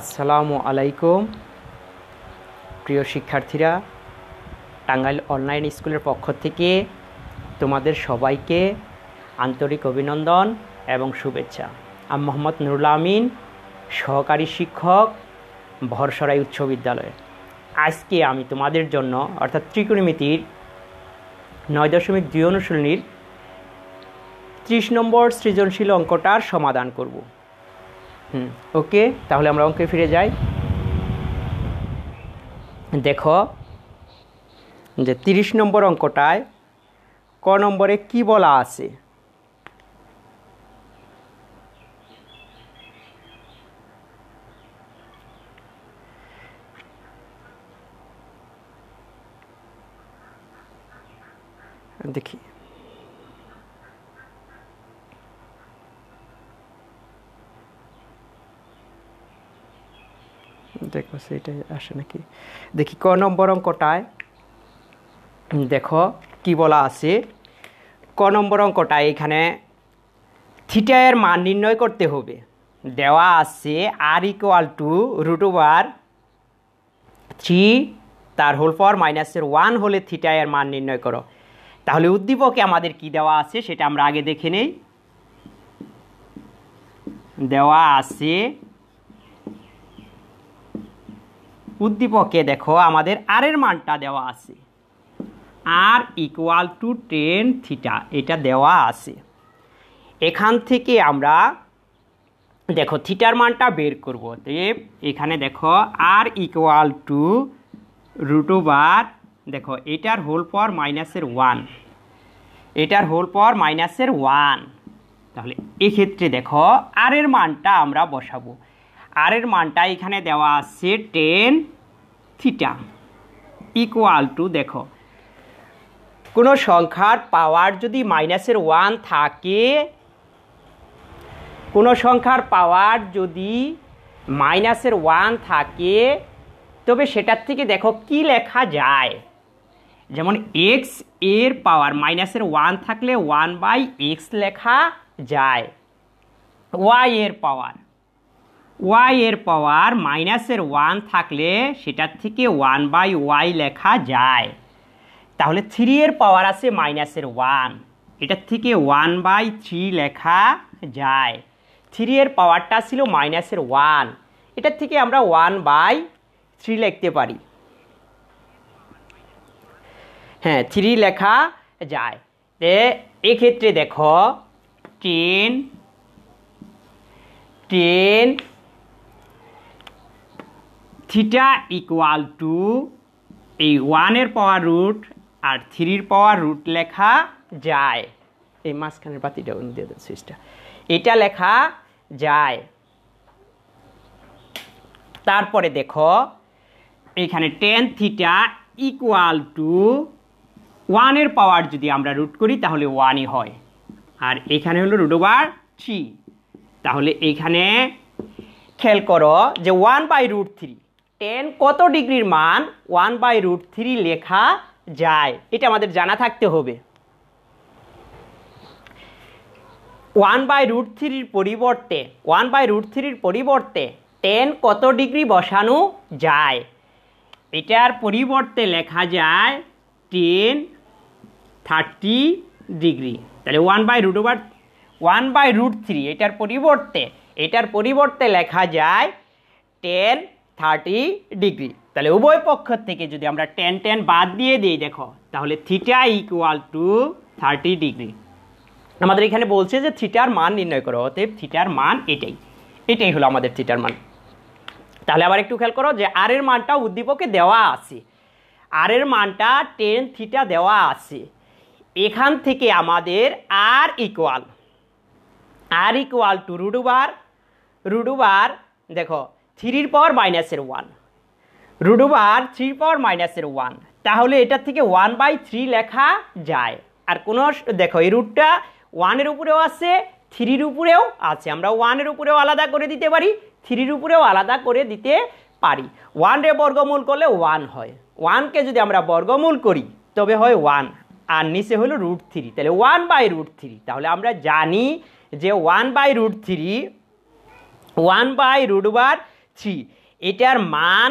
আসসালামু আলাইকুম প্রিয় শিক্ষার্থীরা টাঙ্গাইল অনলাইন স্কুলের পক্ষ থেকে তোমাদের সবাইকে আন্তরিক অভিনন্দন এবং শুভেচ্ছা আমি মোহাম্মদ নুরুল আমিন সহকারী শিক্ষক ভরসরাই উচ্চ বিদ্যালয়ে আজকে আমি তোমাদের জন্য অর্থাৎ ত্রিকোণমিতির নয় দশমিক দুই অনুশীলনীর ত্রিশ নম্বর সৃজনশীল অঙ্কটার সমাধান করব হুম ওকে তাহলে আমরা অঙ্কে ফিরে যাই দেখো যে তিরিশ নম্বর অঙ্কটায় ক নম্বরে কি বলা আছে দেখি চিন্তাই করছে আসে নাকি দেখি ক নম্বর অঙ্কটায় দেখো কি বলা আছে ক নম্বর অঙ্কটায় এখানে থিটা এর মান নির্ণয় করতে হবে দেওয়া আছে R equal to root over three তার হোল পাওয়ার মাইনাসের ওয়ান হলে থিটা এর মান নির্ণয় করো তাহলে উদ্দীপকে আমাদের কি দেওয়া আছে সেটা আমরা আগে দেখে নেই দেওয়া আছে উদ্দীপকে দেখো আমাদের আর এর মানটা দেওয়া আছে R equal to tan theta এটা দেওয়া আছে এখান থেকে আমরা দেখো থিটার মানটা বের করবো এখানে দেখো আর ইকুয়াল টু রুটোবার দেখো এটার হোল পর মাইনাসের ওয়ান এটার হোল পর মাইনাসের ওয়ান তাহলে এক্ষেত্রে দেখো আর এর মানটা আমরা বসাবো আর এর মানটা এখানে দেওয়া আছে টেন থিটা ইকুয়াল টু দেখো কোনো সংখ্যার পাওয়ার যদি মাইনাসের ওয়ান থাকে কোনো সংখ্যার পাওয়ার যদি মাইনাসের ওয়ান থাকে তবে সেটার থেকে দেখো কি লেখা যায় যেমন এক্স এর পাওয়ার মাইনাসের ওয়ান থাকলে ওয়ান বাই এক্স লেখা যায় ওয়াই এর পাওয়ার ওয়াই এর পাওয়ার মাইনাসের ওয়ান থাকলে সেটার থেকে ওয়ান বাই ওয়াই লেখা যায় তাহলে থ্রি এর পাওয়ার আছে মাইনাসের ওয়ান এটার থেকে ওয়ান বাই থ্রি লেখা যায় থ্রি এর পাওয়ারটা ছিল মাইনাসের ওয়ান এটার থেকে আমরা ওয়ান বাই থ্রি লিখতে পারি হ্যাঁ থ্রি লেখা যায় এক্ষেত্রে দেখো tan tan theta equal to এই ওয়ানের পাওয়ার রুট আর থ্রির পাওয়ার রুট লেখা যায় এই মাঝখানের বাতিটা দিয়ে দেন সুইচটা এটা লেখা যায় তারপরে দেখো এখানে টেন থিটা ইকুয়াল টু ওয়ানের পাওয়ার যদি আমরা রুট করি তাহলে ওয়ানই হয় আর এখানে হলো রুট ওভার থ্রি তাহলে এইখানে খেয়াল করো যে one by root three tan কত ডিগ্রির মান ওয়ান বাই রুট থ্রি লেখা যায় এটা আমাদের জানা থাকতে হবে ওয়ান বাই রুট থ্রির পরিবর্তে ওয়ান বাই রুট থ্রির পরিবর্তে টেন কত ডিগ্রি বসানো যায় এটার পরিবর্তে লেখা যায় টেন থার্টি ডিগ্রি তাহলে one by root over one by root three এটার পরিবর্তে এটার পরিবর্তে লেখা যায় টেন থার্টি ডিগ্রি তাহলে উভয় পক্ষ থেকে যদি আমরা টেন টেন বাদ দিয়ে দিই দেখো তাহলে theta equal to thirty degree আমাদের এখানে বলছে যে থিটার মান নির্ণয় করো অতএব থিটার মান এটাই এটাই হলো আমাদের থিটার মান তাহলে আবার একটু খেয়াল করো যে আর এর মানটা উদ্দীপকে দেওয়া আছে আর এর মানটা টেন থিটা দেওয়া আছে এখান থেকে আমাদের R equal R equal to root over root over দেখো থ্রির পাওয়ার মাইনাসের one root over three power মাইনাসের ওয়ান তাহলে এটার থেকে ওয়ান বাই থ্রি লেখা যায় আর কোনো দেখো এই রুটটা ওয়ানের উপরেও আছে থ্রির উপরেও আছে আমরা ওয়ানের উপরেও আলাদা করে দিতে পারি থ্রির উপরেও আলাদা করে দিতে পারি ওয়ানরে বর্গমূল করলে ওয়ান হয় ওয়ানকে যদি আমরা বর্গমূল করি তবে হয় ওয়ান আর নিচে হলো রুট থ্রি তাহলে ওয়ান বাই রুট থ্রি তাহলে আমরা জানি যে one by root three one by root over three এটার মান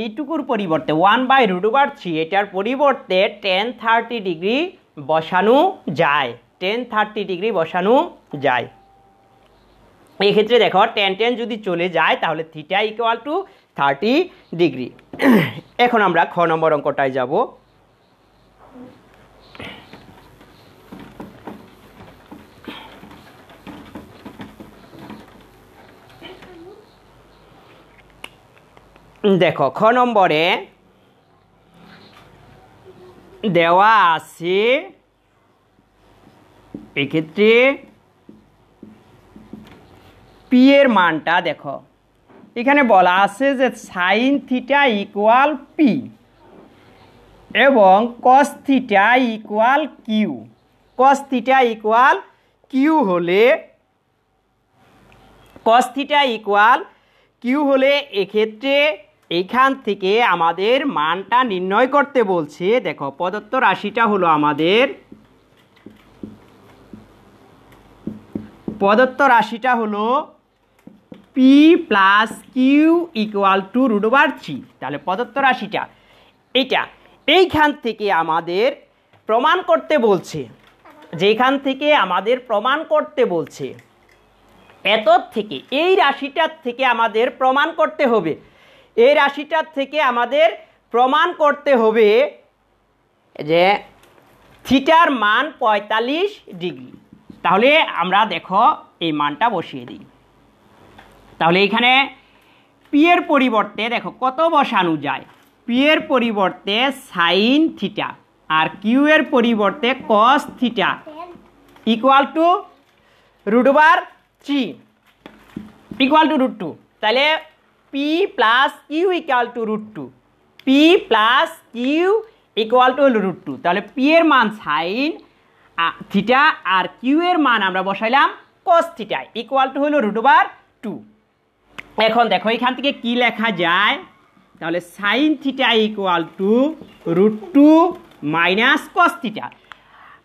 এইটুকুর পরিবর্তে one by root over three এটার পরিবর্তে টেন থার্টি ডিগ্রি বসানো যায় টেন থার্টি ডিগ্রি বসানো যায় এক্ষেত্রে দেখো টেন টেন যদি চলে যায় তাহলে theta equal to thirty degree এখন আমরা খ নম্বর অঙ্কটায় যাবো দেখো খ নম্বরে দেওয়া আছে এক্ষেত্রে পি এর মানটা দেখো এখানে বলা আছে যে সাইন থিটা ইকুয়াল পি এবং cos theta equal Q cos theta equal Q হলে কস থিটা ইকুয়াল কিউ হলে এক্ষেত্রে এইখান থেকে আমাদের মানটা নির্ণয় করতে বলছে দেখো প্রদত্ত রাশিটা হলো আমাদের প্রদত্ত রাশিটা হলো P plus Q equal to root over three তাহলে প্রদত্ত রাশিটা এটা এইখান থেকে আমাদের প্রমাণ করতে বলছে যেখান থেকে আমাদের প্রমাণ করতে বলছে এত থেকে এই রাশিটার থেকে আমাদের প্রমাণ করতে হবে এই রাশিটার থেকে আমাদের প্রমাণ করতে হবে যে থিটার মান ৪৫ ডিগ্রি তাহলে আমরা দেখো এই মানটা বসিয়ে দিই তাহলে এখানে পি এর পরিবর্তে দেখো কত বসানো যায় পি এর পরিবর্তে সাইন থিটা আর কিউ এর পরিবর্তে cos theta equal to root three equal to root two তাহলে P plus Q equal to root two P plus Q equal to হল রুট টু তাহলে পি এর মান সাইন থিটা আর কিউ এর মান আমরা বসাইলাম কস থিটা ইকুয়াল টু হলো রুট ওভার টু এখন দেখো এখান থেকে কি লেখা যায় তাহলে sine theta equal to root two minus cos theta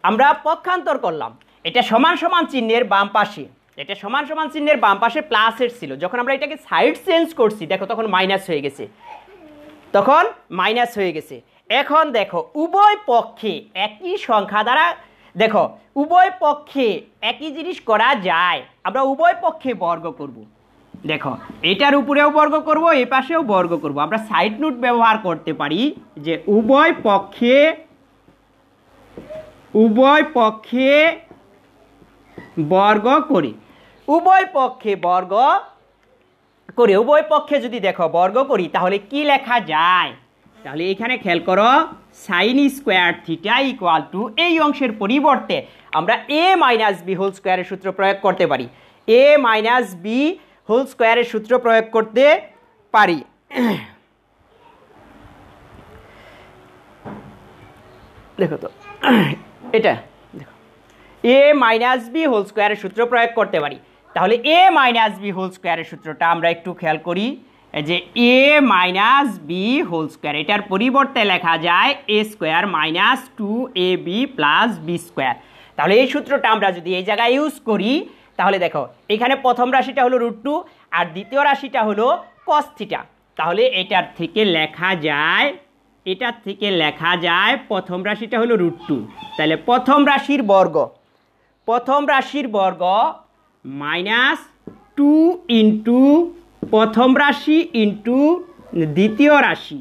আমরা পক্ষান্তর করলাম এটা সমান সমান চিহ্নের বাম পাশে এটা সমান সমান চিহ্নের বাম পাশে প্লাসের ছিল যখন আমরা এটাকে সাইড চেঞ্জ করছি দেখো তখন মাইনাস হয়ে গেছে তখন মাইনাস হয়ে গেছে এখন দেখো উভয় পক্ষে একই সংখ্যা দ্বারা দেখো উভয় পক্ষে একই জিনিস করা যায় আমরা উভয় পক্ষে বর্গ করব। দেখো এটার উপরেও বর্গ করব এ পাশেও বর্গ করব আমরা সাইড নোট ব্যবহার করতে পারি যে উভয় পক্ষে উভয় পক্ষে বর্গ করি উভয় পক্ষে বর্গ করে উভয় পক্ষে যদি দেখো বর্গ করি তাহলে কি লেখা যায় তাহলে এখানে খেয়াল করো sine square theta equal to এই অংশের পরিবর্তে আমরা এ মাইনাস বি হোল স্কোয়ারের সূত্র প্রয়োগ করতে পারি এ মাইনাস বি হোল স্কোয়ারের সূত্র প্রয়োগ করতে পারি দেখো তো এটা দেখো এ মাইনাস বি হোল স্কোয়ারের সূত্র প্রয়োগ করতে পারি তাহলে এ মাইনাস বি হোল স্কোয়ারের সূত্রটা আমরা একটু খেয়াল করি যে A minus B whole square এটার পরিবর্তে লেখা যায় A square minus two A B plus B square তাহলে এই সূত্রটা আমরা যদি এই জায়গায় ইউজ করি তাহলে দেখো এখানে প্রথম রাশিটা হলো রুট টু আর দ্বিতীয় রাশিটা হলো কস্থিটা তাহলে এটার থেকে লেখা যায় এটার থেকে লেখা যায় প্রথম রাশিটা হলো রুট টু তাহলে প্রথম রাশির বর্গ প্রথম রাশির বর্গ মাইনাস টু ইন্টু প্রথম রাশি ইন্টু দ্বিতীয় রাশি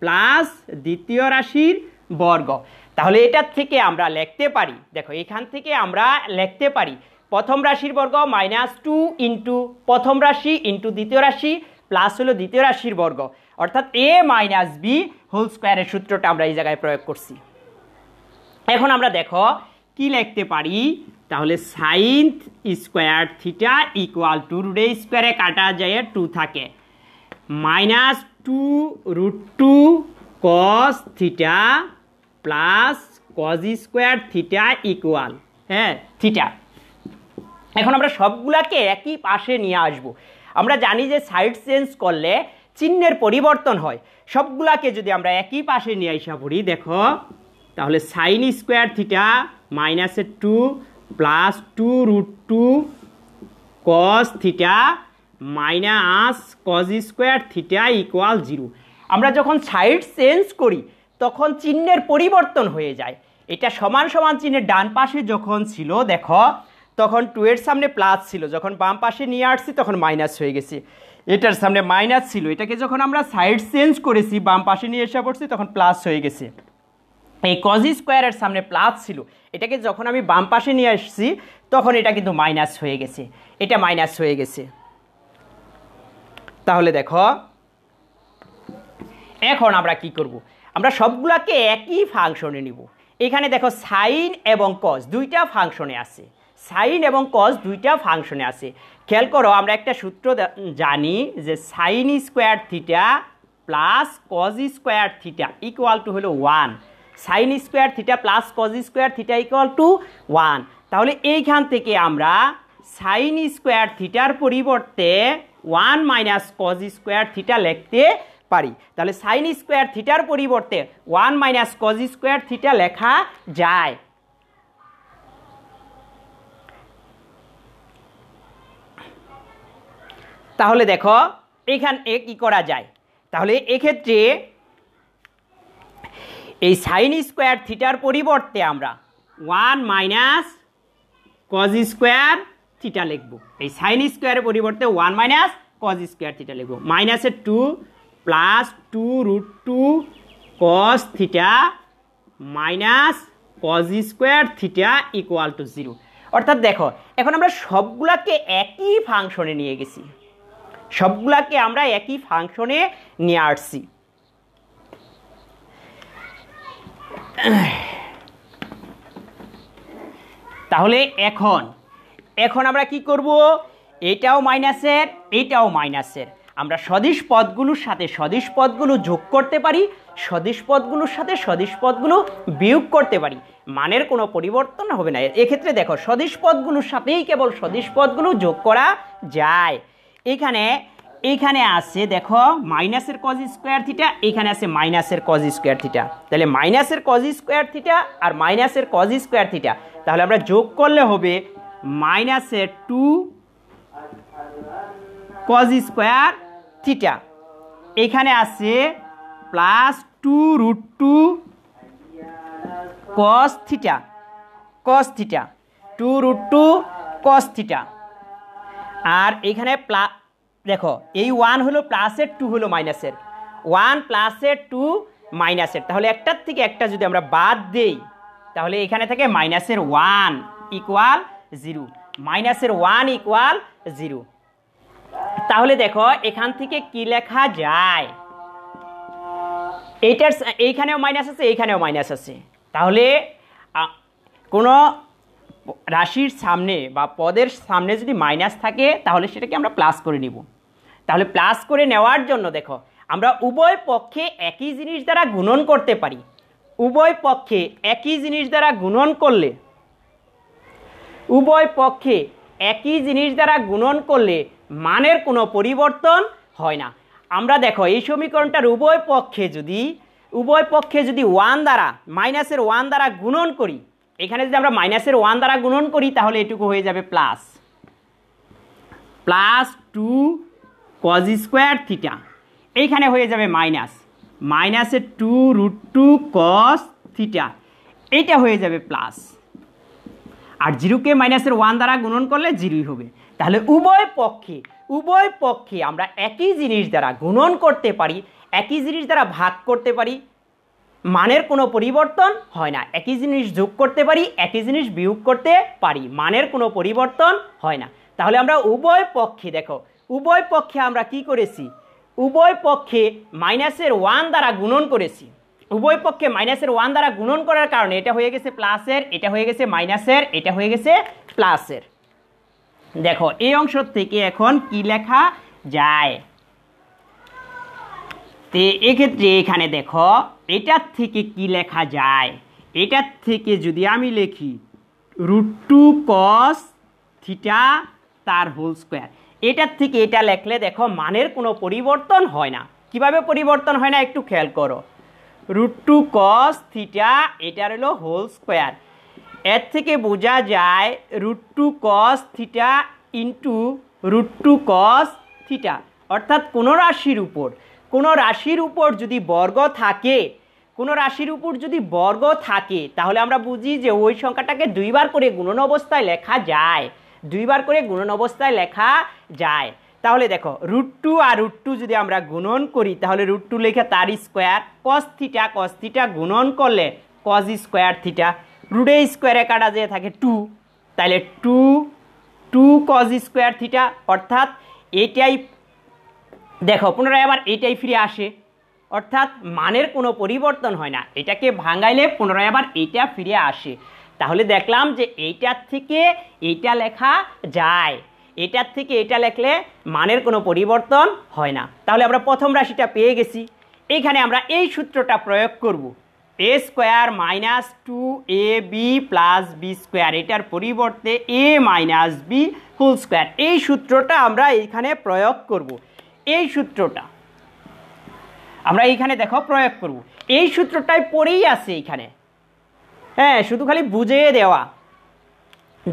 প্লাস দ্বিতীয় রাশির বর্গ তাহলে এটার থেকে আমরা লিখতে পারি দেখো এখান থেকে আমরা লিখতে পারি প্রথম রাশির বর্গ মাইনাস টু ইন্টু প্রথম রাশি ইন্টু দ্বিতীয় রাশি প্লাস হলো দ্বিতীয় রাশির বর্গ অর্থাৎ এ মাইনাস বি হোল স্কোয়ারের সূত্রটা আমরা এই জায়গায় প্রয়োগ করছি এখন আমরা দেখো কি লিখতে পারি তাহলে sine square theta equal to রুটে স্কোয়ারে কাটা যায় টু থাকে minus two root two cos theta plus cos square theta equal হ্যাঁ থিটা এখন আমরা সবগুলাকে একই পাশে নিয়ে আসব আমরা জানি যে সাইড চেঞ্জ করলে চিহ্নের পরিবর্তন হয় সবগুলাকে যদি আমরা একই পাশে নিয়ে আসা পড়ি দেখো তাহলে সাইন স্কোয়ার থিটা মাইনাসের two plus two root two cos theta minus cos square theta equal zero আমরা যখন সাইড চেঞ্জ করি তখন চিহ্নের পরিবর্তন হয়ে যায় এটা সমান সমান চিহ্নের ডান পাশে যখন ছিল দেখো তখন টু এর সামনে প্লাস ছিল যখন বাম পাশে নিয়ে আসছি তখন মাইনাস হয়ে গেছে এটার সামনে মাইনাস ছিল এটাকে যখন আমরা সাইড চেঞ্জ করেছি বাম পাশে নিয়ে এসে পড়ছি তখন প্লাস হয়ে গেছে এই কজি স্কোয়ারের সামনে প্লাস ছিল এটাকে যখন আমি বাম পাশে নিয়ে আসছি তখন এটা কিন্তু মাইনাস হয়ে গেছে এটা মাইনাস হয়ে গেছে তাহলে দেখো এখন আমরা কি করব। আমরা সবগুলাকে একই ফাংশনে নিব এখানে দেখো সাইন এবং কজ দুইটা ফাংশনে আছে সাইন এবং কজ দুইটা ফাংশনে আছে খেয়াল করো আমরা একটা সূত্র জানি যে sine square theta plus cos square theta equal to হলো one sine square theta plus cos square theta equal to one তাহলে এইখান থেকে আমরা সাইন স্কোয়ার থিটার পরিবর্তে one minus cos square theta লিখতে পারি তাহলে সাইন স্কোয়ার থিটার পরিবর্তে one minus cos square theta লেখা যায় তাহলে দেখো এখান এ কী করা যায় তাহলে এক্ষেত্রে এই সাইন স্কোয়ার থিটার পরিবর্তে আমরা one minus cos square theta লিখব এই সাইন স্কোয়ারের পরিবর্তে one minus cos square theta লিখব মাইনাসের two plus two root two cos theta minus cos square theta equal to zero অর্থাৎ দেখো এখন আমরা সবগুলাকে একই ফাংশনে নিয়ে গেছি সবগুলাকে আমরা একই ফাংশনে নিয়ে আসছি তাহলে এখন এখন আমরা কি করব এটাও মাইনাসের এটাও মাইনাসের আমরা সদিশ পদগুলোর সাথে সদিশ পদগুলো যোগ করতে পারি সদিশ পদগুলোর সাথে সদিশ পদগুলো বিয়োগ করতে পারি মানের কোনো পরিবর্তন হবে না এক্ষেত্রে দেখো সদিশ পদগুলোর সাথেই কেবল সদিশ পদগুলো যোগ করা যায় এখানে এইখানে আছে দেখো মাইনাসের কজ স্কোয়ার থিটা এইখানে আছে মাইনাসের কজ স্কোয়ার থিটা তাহলে মাইনাসের কজ স্কোয়ার থিটা আর মাইনাসের কজ স্কোয়ার থিটা তাহলে আমরা যোগ করলে হবে মাইনাসের টু কজ স্কোয়ার থিটা এখানে আছে plus two root two cos theta cos theta two root two cos theta আর এখানে প্লা দেখো এই ওয়ান হলো প্লাসের টু হলো মাইনাসের ওয়ান প্লাসের টু মাইনাসের তাহলে একটার থেকে একটা যদি আমরা বাদ দেই তাহলে এখানে থেকে মাইনাসের ওয়ান ইকুয়াল জিরো মাইনাসের ওয়ান ইকুয়াল জিরো তাহলে দেখো এখান থেকে কি লেখা যায় এইটার এইখানেও মাইনাস আছে এইখানেও মাইনাস আছে তাহলে কোনো রাশির সামনে বা পদের সামনে যদি মাইনাস থাকে তাহলে সেটাকে আমরা প্লাস করে নিব তাহলে প্লাস করে নেওয়ার জন্য দেখো আমরা উভয় পক্ষে একই জিনিস দ্বারা গুণন করতে পারি উভয় পক্ষে একই জিনিস দ্বারা গুণন করলে উভয় পক্ষে একই জিনিস দ্বারা গুণন করলে মানের কোনো পরিবর্তন হয় না আমরা দেখো এই সমীকরণটার উভয় পক্ষে যদি উভয় পক্ষে যদি ওয়ান দ্বারা মাইনাসের ওয়ান দ্বারা গুণন করি এখানে যদি আমরা মাইনাসের ওয়ান দ্বারা গুণন করি তাহলে এটুকু হয়ে যাবে plus plus two cos square theta এইখানে হয়ে যাবে মাইনাস মাইনাসের two root two cos theta এটা হয়ে যাবে প্লাস আর জিরোকে মাইনাসের ওয়ান দ্বারা গুণন করলে জিরোই হবে তাহলে উভয় পক্ষে উভয় পক্ষে আমরা একই জিনিস দ্বারা গুণন করতে পারি একই জিনিস দ্বারা ভাগ করতে পারি মানের কোনো পরিবর্তন হয় না একই জিনিস যোগ করতে পারি একই জিনিস বিয়োগ করতে পারি মানের কোনো পরিবর্তন হয় না তাহলে আমরা উভয় পক্ষে দেখো উভয় পক্ষে আমরা কি করেছি উভয় পক্ষে মাইনাসের ওয়ান দ্বারা গুণন করেছি উভয় পক্ষে মাইনাসের ওয়ান দ্বারা গুণন করার কারণে এটা হয়ে গেছে প্লাসের এটা হয়ে গেছে মাইনাসের এটা হয়ে গেছে প্লাসের দেখো এই অংশ থেকে এখন কি লেখা যায় তে এক্ষেত্রে এখানে দেখো এটার থেকে কি লেখা যায় এটার থেকে যদি আমি লিখি রুট টু কস থিটা তার হোল স্কোয়ার এটার থেকে এটা লেখলে দেখো মানের কোনো পরিবর্তন হয় না কিভাবে পরিবর্তন হয় না একটু খেয়াল করো রুট টু কস থিটা এটার হলো হোল স্কোয়ার এর থেকে বোঝা যায় root two cos theta into root two cos theta অর্থাৎ কোনো রাশির উপর কোনো রাশির উপর যদি বর্গ থাকে কোনো রাশির উপর যদি বর্গ থাকে তাহলে আমরা বুঝি যে ওই সংখ্যাটাকে দুইবার করে গুণন অবস্থায় লেখা যায় দুইবার করে গুণন অবস্থায় লেখা যায় তাহলে দেখো রুট টু আর রুট টু যদি আমরা গুণন করি তাহলে রুট টু লেখা তার square cos theta cos theta গুণন করলে কজ স্কোয়ার থিটা রুটে স্কোয়ারে কাটা যেয়ে থাকে টু তাহলে two two cos square theta অর্থাৎ এটাই দেখো পুনরায় আবার এইটাই ফিরে আসে অর্থাৎ মানের কোনো পরিবর্তন হয় না এটাকে ভাঙাইলে পুনরায় আবার এইটা ফিরে আসে তাহলে দেখলাম যে এইটার থেকে এইটা লেখা যায় এটার থেকে এটা লেখলে মানের কোনো পরিবর্তন হয় না তাহলে আমরা প্রথম রাশিটা পেয়ে গেছি এইখানে আমরা এই সূত্রটা প্রয়োগ করব A square minus two A B plus B square এটার পরিবর্তে A minus B whole square এই সূত্রটা আমরা এইখানে প্রয়োগ করব এই সূত্রটা আমরা এইখানে দেখো প্রয়োগ করব এই সূত্রটাই পড়েই আছে এইখানে হ্যাঁ শুধু খালি বুঝিয়ে দেওয়া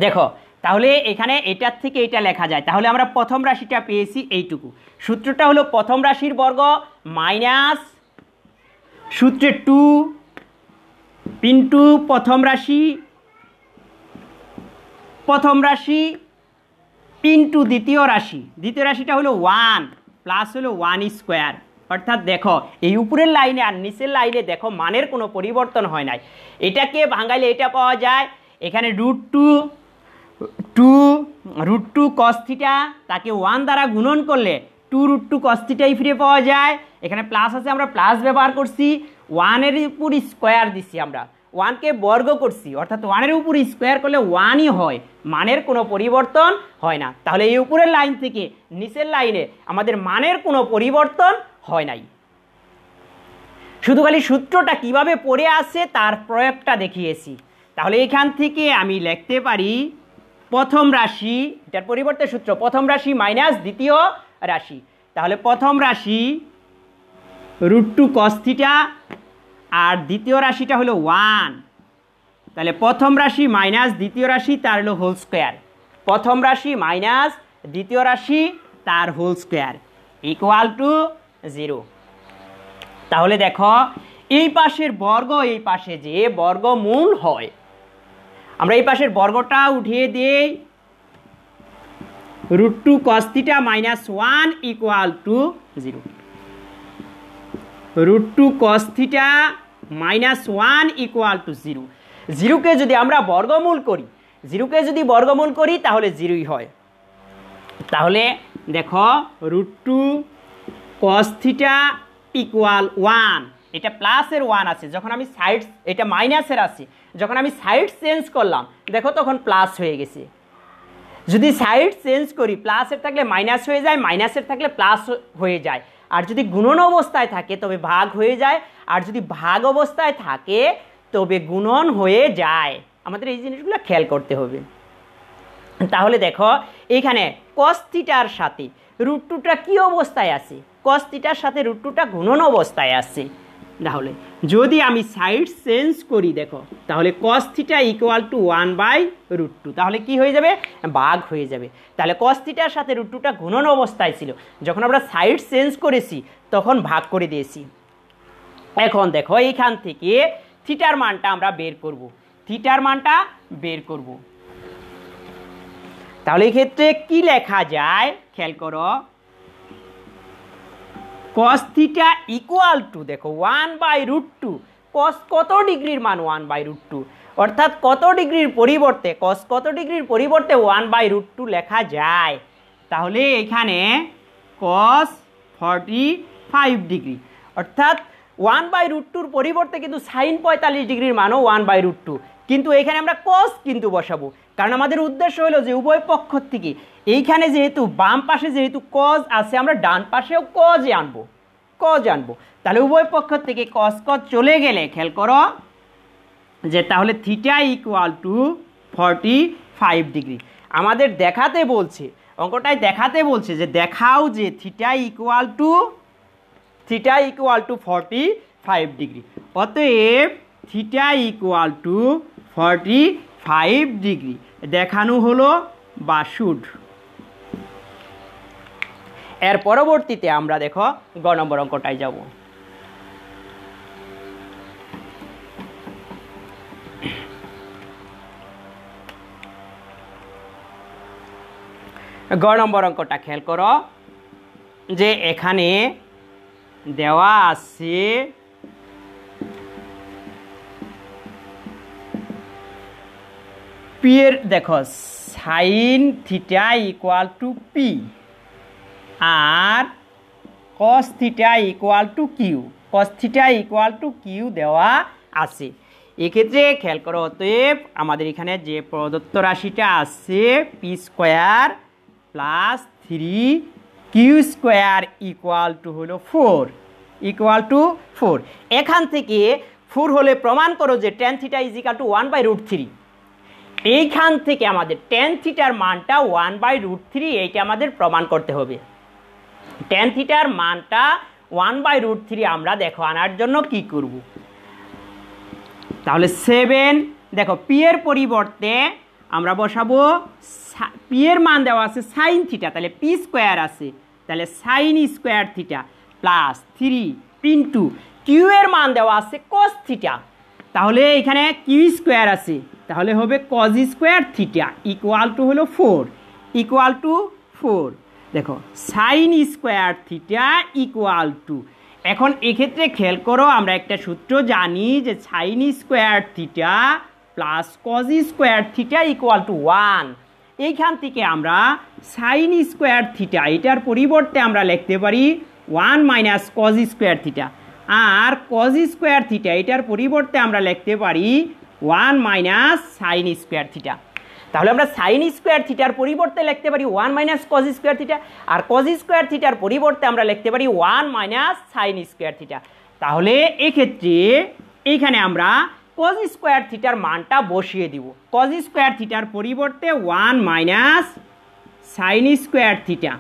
দেখো তাহলে এখানে এটার থেকে এটা লেখা যায় তাহলে আমরা প্রথম রাশিটা পেয়েছি এইটুকু সূত্রটা হলো প্রথম রাশির বর্গ মাইনাস সূত্রে টু পিন্টু প্রথম রাশি প্রথম রাশি পিন্টু দ্বিতীয় রাশি দ্বিতীয় রাশিটা হলো ওয়ান প্লাস হলো ওয়ান স্কোয়ার অর্থাৎ দেখো এই উপরের লাইনে আর নিচের লাইনে দেখো মানের কোনো পরিবর্তন হয় নাই এটাকে বাঙালি এটা পাওয়া যায় এখানে root two two root two কস্থিটা তাকে ওয়ান দ্বারা গুণন করলে টু রুট টু কস্থিটাই ফিরে পাওয়া যায় এখানে প্লাস আছে আমরা প্লাস ব্যবহার করছি ওয়ানের উপর স্কোয়ার দিছি আমরা ওয়ানকে বর্গ করছি অর্থাৎ ওয়ানের উপরে স্কোয়ার করলে ওয়ানই হয় মানের কোনো পরিবর্তন হয় না তাহলে এই উপরের লাইন থেকে নিচের লাইনে আমাদের মানের কোনো পরিবর্তন হয় নাই শুধু খালি সূত্রটা কিভাবে পড়ে আসে তার প্রয়োগটা দেখিয়েছি তাহলে এখান থেকে আমি লিখতে পারি প্রথম রাশি এটার পরিবর্তে সূত্র প্রথম রাশি মাইনাস দ্বিতীয় রাশি তাহলে প্রথম রাশি রুট টু কস্থিটা আর দ্বিতীয় রাশিটা হলো ওয়ান তাহলে প্রথম রাশি মাইনাস দ্বিতীয় রাশি তার হলো হোল স্কোয়ার প্রথম রাশি মাইনাস দ্বিতীয় রাশি তার whole square equal to zero তাহলে দেখো এই পাশের বর্গ এই পাশে যে বর্গমূল হয় আমরা এই পাশের বর্গটা উঠিয়ে দিই রুট টু কস্তিটা minus one equal to zero root two cos theta minus one equal to zero জিরোকে যদি আমরা বর্গমূল করি জিরোকে যদি বর্গমূল করি তাহলে জিরোই হয় তাহলে দেখো root two cos theta equal one এটা প্লাসের ওয়ান আছে যখন আমি সাইড এটা মাইনাসের আছে যখন আমি সাইড চেঞ্জ করলাম দেখো তখন প্লাস হয়ে গেছে যদি সাইড চেঞ্জ করি প্লাসের থাকলে মাইনাস হয়ে যায় মাইনাসের থাকলে প্লাস হয়ে যায় আর যদি গুণন অবস্থায় থাকে তবে ভাগ হয়ে যায় আর যদি ভাগ অবস্থায় থাকে তবে গুণন হয়ে যায় আমাদের এই জিনিসগুলো খেয়াল করতে হবে তাহলে দেখো এইখানে কস্তিটার সাথে রুট্টুটা কী অবস্থায় আছে কস্তিটার সাথে রুট্টুটা গুণন অবস্থায় আছে তাহলে যদি আমি সাইড চেঞ্জ করি দেখো তাহলে cos theta equal to one by root two তাহলে কি হয়ে যাবে বাঘ হয়ে যাবে তাহলে কস থিটার সাথে রুট টুটা ঘূর্ণন অবস্থায় ছিল যখন আমরা সাইড চেঞ্জ করেছি তখন ভাগ করে দিয়েছি এখন দেখো এইখান থেকে থিটার মানটা আমরা বের করব থিটার মানটা বের করব তাহলে এক্ষেত্রে কি লেখা যায় খেয়াল করো কস থিটা ইকুয়াল টু দেখো one by root two cos কত ডিগ্রির মান ওয়ান বাই রুট টু অর্থাৎ কত ডিগ্রির পরিবর্তে কস কত ডিগ্রির পরিবর্তে ওয়ান বাই রুট টু লেখা যায় তাহলে এখানে কস ফর্টি ফাইভ ডিগ্রি অর্থাৎ ওয়ান বাই রুট টুর পরিবর্তে কিন্তু সাইন পঁয়তাল্লিশ ডিগ্রির মানও ওয়ান বাই রুট টু কিন্তু এখানে আমরা কস কিন্তু বসাবো কারণ আমাদের উদ্দেশ্য হলো যে উভয় পক্ষ থেকে এইখানে যেহেতু বাম পাশে যেহেতু কজ আছে আমরা ডান পাশেও কজে আনবো কজ আনবো তাহলে উভয় পক্ষ থেকে কজ কজ চলে গেলে খেয়াল করো যে তাহলে theta equal to forty five degree আমাদের দেখাতে বলছে অঙ্কটাই দেখাতে বলছে যে দেখাও যে theta equal to theta equal to forty five degree অতএব theta equal to forty five degree দেখানো হলো বা শুড এর পরবর্তীতে আমরা দেখো গ নম্বর অঙ্কটাই যাব গ নম্বর অঙ্কটা খেয়াল করো যে এখানে দেওয়া আছে পি এর দেখো sine theta equal to P আর cos theta equal to Q cos theta equal to Q দেওয়া আছে এক্ষেত্রে খেয়াল করো অতএব আমাদের এখানে যে প্রদত্ত রাশিটা আছে P square plus three Q square equal to হলো ফোর ইকুয়াল টু ফোর এখান থেকে ফোর হলে প্রমাণ করো যে tan theta is equal to one by root three এইখান থেকে আমাদের টেন থিটার মানটা ওয়ান বাই রুট থ্রি এইটা আমাদের প্রমাণ করতে হবে টেন থিটার মানটা ওয়ান বাই রুট থ্রি আমরা দেখো আনার জন্য কি করব তাহলে সেভেন দেখো পিয়ের পরিবর্তে আমরা বসাবো পি এর মান দেওয়া আছে সাইন থিটা তাহলে পি স্কোয়ার আছে তাহলে sine square theta plus three into কিউয়ের মান দেওয়া আছে কস থিটা তাহলে এখানে কিউ স্কোয়ার আছে তাহলে হবে cos square theta equal to হলো ফোর ইকুয়াল টু ফোর দেখো sine square theta equal to এখন এক্ষেত্রে খেয়াল করো আমরা একটা সূত্র জানি যে sine square theta plus cos square theta equal to one এইখান থেকে আমরা সাইন স্কোয়ার থিটা এটার পরিবর্তে আমরা লিখতে পারি one minus cos square theta আর কজ স্কোয়ার থিটা এটার পরিবর্তে আমরা লিখতে পারি one minus sine square theta তাহলে আমরা সাইন স্কোয়ার থিটার পরিবর্তে লিখতে পারি one minus cos square theta আর কজ স্কোয়ার থিটার পরিবর্তে আমরা লিখতে পারি one minus sine square theta তাহলে এক্ষেত্রে এইখানে আমরা কজ স্কোয়ার থিটার মানটা বসিয়ে দিব কজ স্কোয়ার থিটার পরিবর্তে one minus sine square theta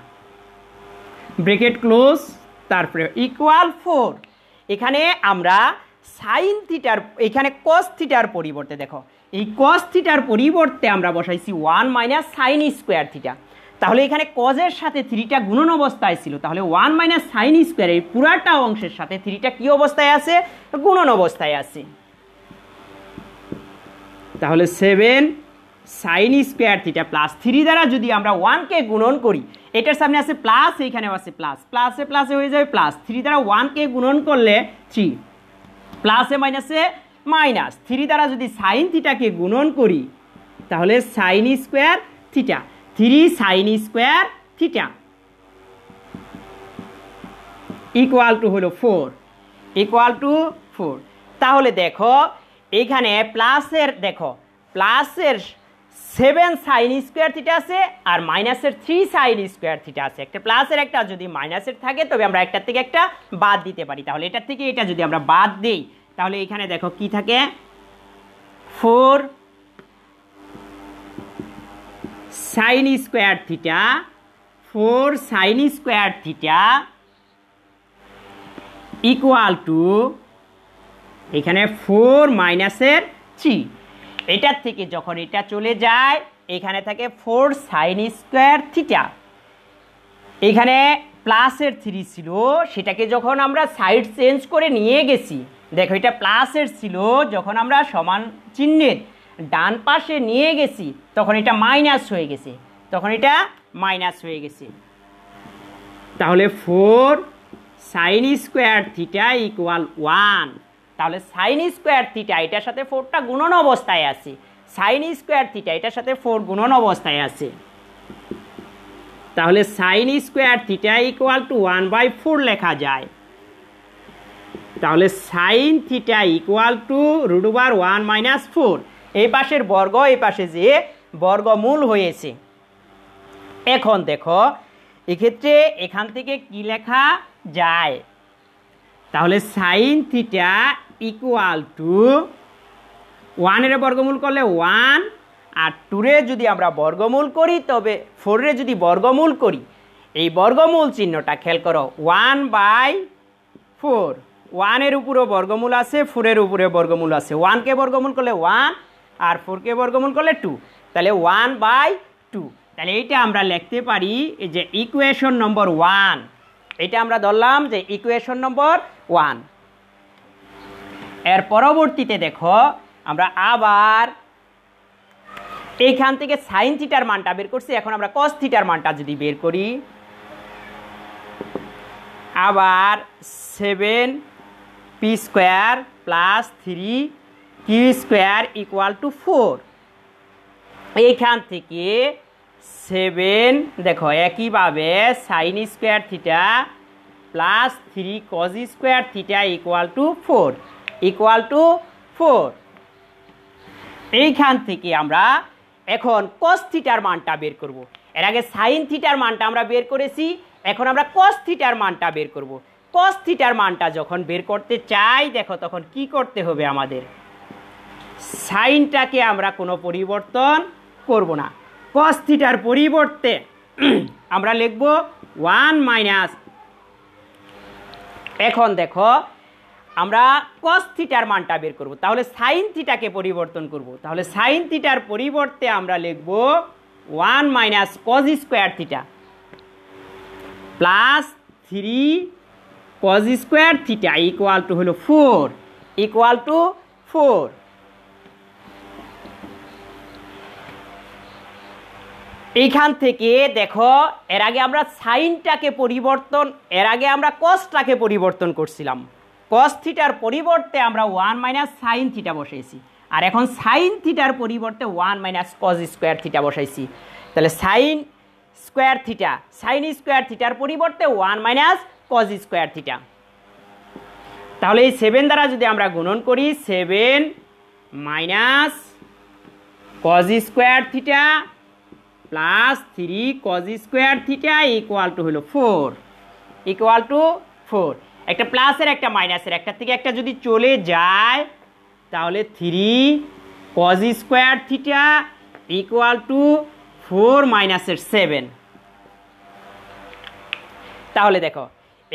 bracket close তারপরে ইকুয়াল ফোর এখানে আমরা সাইন থিটার এখানে কস থিটার পরিবর্তে দেখো এই কস থিটার পরিবর্তে আমরা বসাইছি one minus sine square theta তাহলে এখানে কজের সাথে থ্রিটা গুণন অবস্থায় ছিল তাহলে ওয়ান মাইনাস সাইন স্কোয়ার এই পুরাটা অংশের সাথে থ্রিটা কি অবস্থায় আছে গুণন অবস্থায় আছে তাহলে seven sine square theta plus three দ্বারা যদি আমরা ওয়ানকে গুণন করি এটার সামনে আছে প্লাস এইখানেও আছে প্লাস প্লাসে প্লাসে হয়ে যাবে প্লাস থ্রি দ্বারা ওয়ানকে গুণন করলে থ্রি প্লাসে মাইনাসে মাইনাস থ্রি দ্বারা যদি সাইন থিটাকে গুণন করি তাহলে sine square theta three sine square theta equal to হলো ফোর ইকুয়াল টু ফোর তাহলে দেখো এখানে প্লাসের দেখো প্লাসের সেভেন সাইন স্কোয়ার থিটা আছে আর মাইনাসের থ্রি সাইন স্কোয়ার থিটা আছে একটা প্লাসের একটা যদি মাইনাসের থাকে তবে আমরা একটার থেকে একটা বাদ দিতে পারি তাহলে এটার থেকে এটা যদি আমরা বাদ দিই তাহলে এখানে দেখো কি থাকে four sine square theta four sine square theta equal to এখানে ফোর মাইনাসের থ্রি এটার থেকে যখন এটা চলে যায় এখানে থাকে ফোর সাইন স্কোয়ার থিটা এখানে প্লাসের থ্রি ছিল সেটাকে যখন আমরা সাইড চেঞ্জ করে নিয়ে গেছি দেখো এটা প্লাসের ছিল যখন আমরা সমান চিহ্নের ডান পাশে নিয়ে গেছি তখন এটা মাইনাস হয়ে গেছে তখন এটা মাইনাস হয়ে গেছে তাহলে four sine square theta equal one তাহলে সাইন স্কোয়ার থিটা এটার সাথে ফোরটা গুণন অবস্থায় আছে সাইন স্কোয়ার থিটা এটার সাথে ফোর গুণন অবস্থায় আছে তাহলে sine square theta equal to one by four লেখা যায় তাহলে sine theta equal to root over one minus four এই পাশের বর্গ এই পাশে যে বর্গমূল হয়েছে এখন দেখো এক্ষেত্রে এখান থেকে কি লেখা যায় তাহলে সাইন থিটা ইকুয়াল টু ওয়ানের বর্গমূল করলে ওয়ান আর টুরে যদি আমরা বর্গমূল করি তবে ফোরে যদি বর্গমূল করি এই বর্গমূল চিহ্নটা খেয়াল করো ওয়ান বাই ফোর ওয়ানের উপরেও বর্গমূল আছে ফোরের উপরে বর্গমূল আছে ওয়ানকে বর্গমূল করলে ওয়ান আর ফোরকে বর্গমূল করলে টু তাহলে ওয়ান বাই টু তাহলে এইটা আমরা লিখতে পারি যে ইকুয়েশন নম্বর ওয়ান এটা আমরা ধরলাম যে ইকুয়েশন নম্বর ওয়ান এর পরবর্তীতে দেখো আমরা আবার এইখান থেকে সাইন থিটার মানটা বের করছি এখন আমরা কস থিটার মানটা যদি বের করি আবার seven P square plus three Q square equal to four এইখান থেকে সেভেন দেখো একইভাবে sine square theta plus three cos square theta equal to four equal to four এইখান থেকে আমরা এখন কস থিটার মানটা বের করব। এর আগে সাইন থিটার মানটা আমরা বের করেছি এখন আমরা কস থিটার মানটা বের করব। কস থিটার মানটা যখন বের করতে চাই দেখো তখন কি করতে হবে আমাদের সাইনটাকে আমরা কোনো পরিবর্তন করব না কস থিটার পরিবর্তে আমরা লিখব ওয়ান মাইনাস এখন দেখো আমরা কস থিটার মানটা বের করব তাহলে সাইন থিটাকে পরিবর্তন করব তাহলে সাইন থিটার পরিবর্তে আমরা লিখব one minus cos square theta plus three cos square theta equal to হলো ফোর ইকুয়াল টু ফোর এইখান থেকে দেখো এর আগে আমরা সাইনটাকে পরিবর্তন এর আগে আমরা কসটাকে পরিবর্তন করছিলাম কস থিটার পরিবর্তে আমরা ওয়ান মাইনাস সাইন থিটা বসাইছি আর এখন সাইন থিটার পরিবর্তে one minus cos square theta বসাইছি তাহলে sine square theta sine square থিটার পরিবর্তে one minus cos square theta তাহলে এই সেভেন দ্বারা যদি আমরা গুণন করি seven minus cos square theta plus three cos square theta equal to হলো ফোর ইকুয়াল টু ফোর একটা প্লাসের একটা মাইনাসের একটা থেকে একটা যদি চলে যায় তাহলে three cos square theta equal to four মাইনাসের সেভেন তাহলে দেখো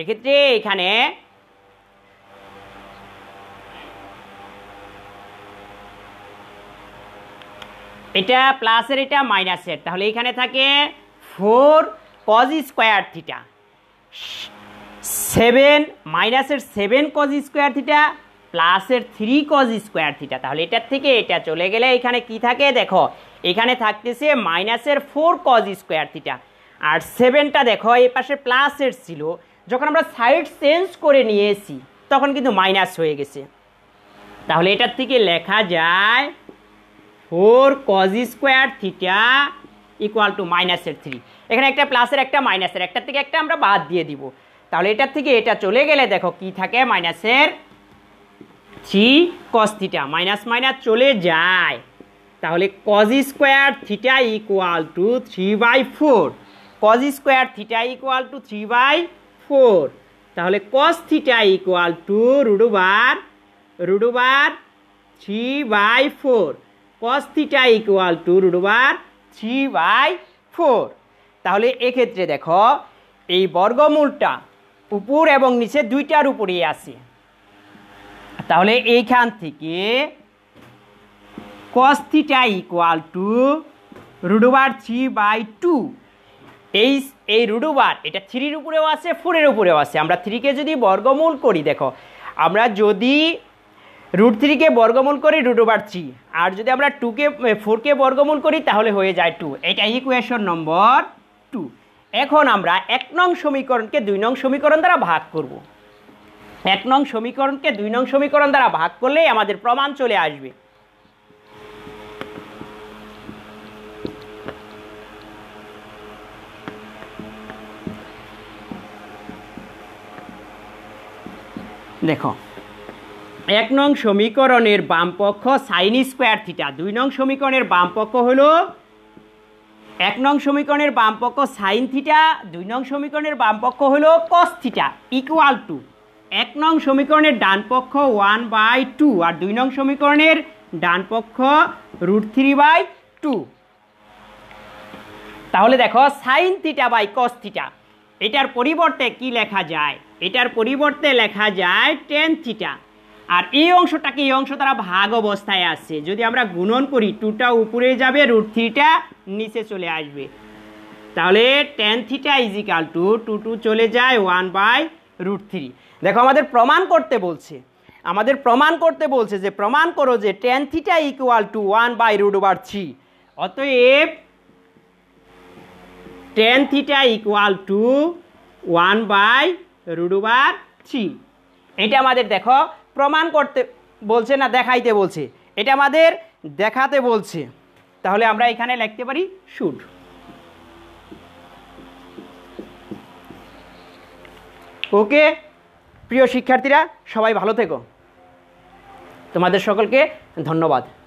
এক্ষেত্রে এখানে এটা প্লাসের এটা মাইনাসের তাহলে এখানে থাকে four cos square theta seven মাইনাসের সেভেন কজ স্কোয়ার থিটা প্লাসের থ্রি কজ স্কোয়ার থিটা তাহলে এটার থেকে এটা চলে গেলে এখানে কি থাকে দেখো এখানে থাকতেছে মাইনাসের ফোর কজ স্কোয়ার থিটা আর সেভেনটা দেখো এ পাশে প্লাসের ছিল যখন আমরা সাইড চেঞ্জ করে নিয়ে এসি তখন কিন্তু মাইনাস হয়ে গেছে তাহলে এটার থেকে লেখা যায় four cos square theta equal to মাইনাসের থ্রি এখানে একটা প্লাসের একটা মাইনাসের একটা থেকে একটা আমরা বাদ দিয়ে দিব তাহলে এটার থেকে এটা চলে গেলে দেখো কি থাকে মাইনাসের three cos theta minus minus চলে যায় তাহলে cos square theta equal to three by four cos square theta equal to three by four তাহলে cos theta equal to root over root over three by four cos theta equal to root over three by four তাহলে এক্ষেত্রে দেখো এই বর্গমূলটা উপর এবং নিচে দুইটার উপরেই আসে তাহলে এইখান থেকে cos theta equal to root over three by two এই এই রুডু বার এটা থ্রির উপরেও আছে ফোরের উপরেও আছে আমরা থ্রিকে যদি বর্গমূল করি দেখো আমরা যদি রুট থ্রিকে বর্গমূল করি রুডু বার থ্রি আর যদি আমরা টুকে ফোরকে বর্গমূল করি তাহলে হয়ে যায় টু এটা ইকুয়েশন নম্বর টু এখন আমরা এক নং সমীকরণকে দুই নং সমীকরণ দ্বারা ভাগ করব। এক নং সমীকরণকে দুই নং সমীকরণ দ্বারা ভাগ করলেই আমাদের প্রমাণ চলে আসবে দেখো এক নং সমীকরণের বামপক্ষ সাইন স্কোয়ার থিটা দুই নং সমীকরণের বামপক্ষ হল এক নং সমীকরণের বামপক্ষ সাইন থিটা দুই নং সমীকরণের বামপক্ষ হল কস থিটা ইকুয়াল টু এক নং সমীকরণের ডান পক্ষ ওয়ান বাই টু আর দুই নং সমীকরণের ডান পক্ষ রুট থ্রি বাই টু তাহলে দেখো sine theta by cos theta এটার পরিবর্তে কি লেখা যায় এটার পরিবর্তে লেখা যায় টেন থিটা আর এই অংশটাকে এই অংশ তারা ভাগ অবস্থায় আসছে যদি আমরা গুণন করি টুটা উপরে যাবে রুট থিটা নিচে চলে আসবে তাহলে tan theta equal to two two চলে যায় ওয়ান বাই রুট থ্রি দেখো আমাদের প্রমাণ করতে বলছে আমাদের প্রমাণ করতে বলছে যে প্রমাণ করো যে tan theta equal to one by root over three অতএব tan theta equal to one by root over এটা আমাদের দেখো প্রমাণ করতে বলছে না দেখাইতে বলছে এটা আমাদের দেখাতে বলছে তাহলে আমরা এখানে লিখতে পারি শুড ওকে প্রিয় শিক্ষার্থীরা সবাই ভালো থেকো তোমাদের সকলকে ধন্যবাদ